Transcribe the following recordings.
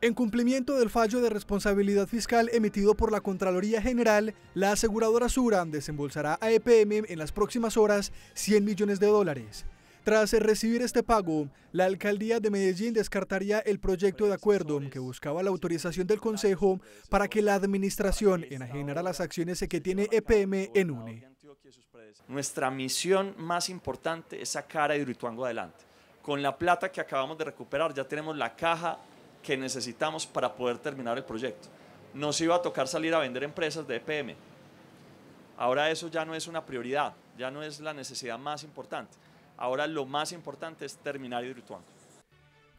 En cumplimiento del fallo de responsabilidad fiscal emitido por la Contraloría General, la aseguradora Sura desembolsará a EPM en las próximas horas 100 millones de dólares. Tras recibir este pago, la alcaldía de Medellín descartaría el proyecto de acuerdo que buscaba la autorización del Consejo para que la administración enajenara las acciones que tiene EPM en UNE. Nuestra misión más importante es sacar a Hidroituango adelante. Con la plata que acabamos de recuperar ya tenemos la caja que necesitamos para poder terminar el proyecto. Nos iba a tocar salir a vender empresas de EPM. Ahora eso ya no es una prioridad, ya no es la necesidad más importante. Ahora lo más importante es terminar Hidroituango.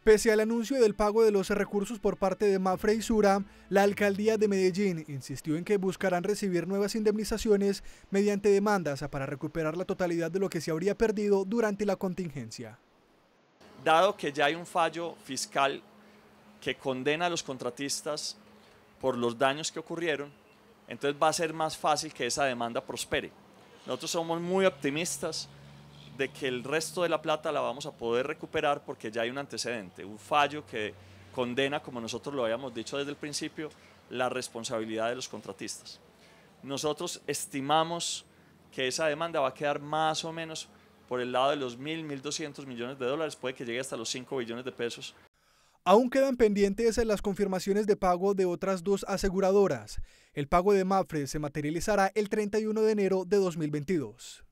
Pese al anuncio del pago de los recursos por parte de Mafra y Sura, la alcaldía de Medellín insistió en que buscarán recibir nuevas indemnizaciones mediante demandas para recuperar la totalidad de lo que se habría perdido durante la contingencia. Dado que ya hay un fallo fiscal que condena a los contratistas por los daños que ocurrieron, entonces va a ser más fácil que esa demanda prospere. Nosotros somos muy optimistas de que el resto de la plata la vamos a poder recuperar porque ya hay un antecedente, un fallo que condena, como nosotros lo habíamos dicho desde el principio, la responsabilidad de los contratistas. Nosotros estimamos que esa demanda va a quedar más o menos por el lado de los 1.000, 1.200 millones de dólares, puede que llegue hasta los 5 billones de pesos Aún quedan pendientes las confirmaciones de pago de otras dos aseguradoras. El pago de Mafre se materializará el 31 de enero de 2022.